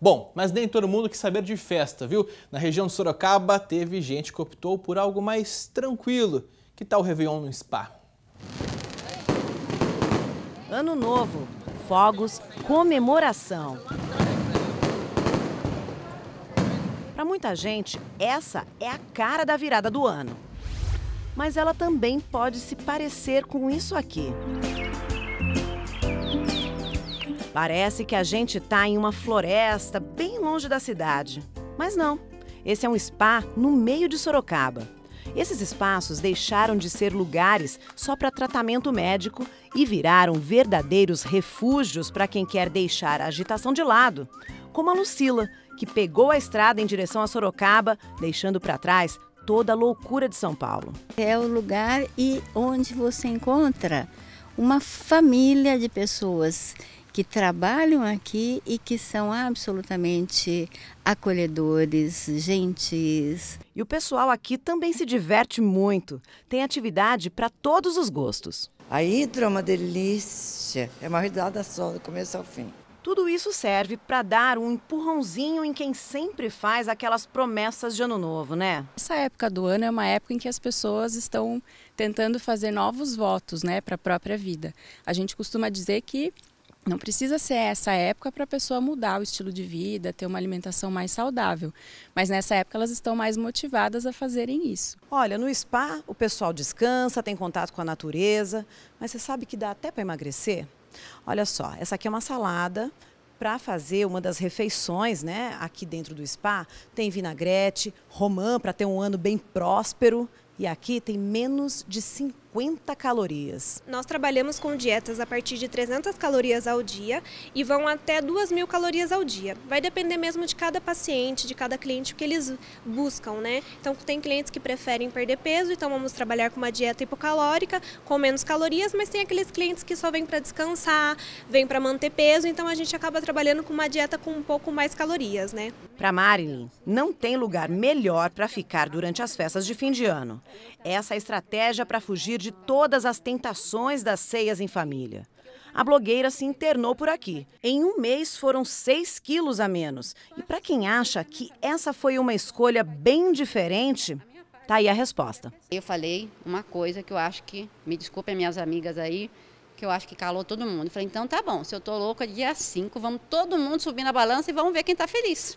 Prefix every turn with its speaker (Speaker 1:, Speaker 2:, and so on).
Speaker 1: Bom, mas nem todo mundo quer saber de festa, viu? Na região de Sorocaba, teve gente que optou por algo mais tranquilo. Que tal o Réveillon no Spa?
Speaker 2: Ano Novo, fogos, comemoração. Para muita gente, essa é a cara da virada do ano. Mas ela também pode se parecer com isso aqui. Parece que a gente está em uma floresta bem longe da cidade. Mas não, esse é um spa no meio de Sorocaba. Esses espaços deixaram de ser lugares só para tratamento médico e viraram verdadeiros refúgios para quem quer deixar a agitação de lado, como a Lucila, que pegou a estrada em direção a Sorocaba, deixando para trás toda a
Speaker 3: loucura de São Paulo. É o lugar e onde você encontra uma família de pessoas que trabalham aqui e que são absolutamente acolhedores, gentis. E o pessoal aqui também
Speaker 2: se diverte muito. Tem atividade para todos os gostos. A hidra é uma delícia. É uma rodada só, do começo ao fim. Tudo isso serve para dar um
Speaker 3: empurrãozinho em quem sempre faz aquelas promessas de ano novo, né? Essa época do ano é uma época em que as pessoas estão tentando fazer novos votos, né, para a própria vida. A gente costuma dizer que não precisa ser essa época para a pessoa mudar o estilo de vida, ter uma alimentação mais saudável. Mas nessa época elas estão mais motivadas a fazerem isso. Olha, no spa o pessoal descansa, tem contato com a natureza, mas você sabe que dá até
Speaker 2: para emagrecer? Olha só, essa aqui é uma salada para fazer uma das refeições, né? Aqui dentro do spa tem vinagrete, romã para ter um ano bem próspero. E aqui tem menos de 50 calorias.
Speaker 1: Nós trabalhamos com dietas a partir de 300 calorias ao dia e vão até 2 mil calorias ao dia. Vai depender mesmo de cada paciente, de cada cliente, o que eles buscam, né? Então, tem clientes que preferem perder peso, então vamos trabalhar com uma dieta hipocalórica, com menos calorias, mas tem aqueles clientes que só vêm para descansar, vêm para manter peso, então a gente acaba trabalhando com uma dieta com um pouco mais calorias, né?
Speaker 2: Para Marilyn, não tem lugar melhor para ficar durante as festas de fim de ano. Essa é a estratégia para fugir de todas as tentações das ceias em família. A blogueira se internou por aqui. Em um mês foram 6 quilos a menos. E para quem acha que essa foi uma escolha bem diferente, tá aí a resposta.
Speaker 3: Eu falei uma coisa que eu acho que, me desculpem minhas amigas aí, que eu acho que calou todo mundo. Eu falei, então tá bom, se eu tô louca, dia 5, vamos todo mundo subir na balança e vamos ver quem tá feliz.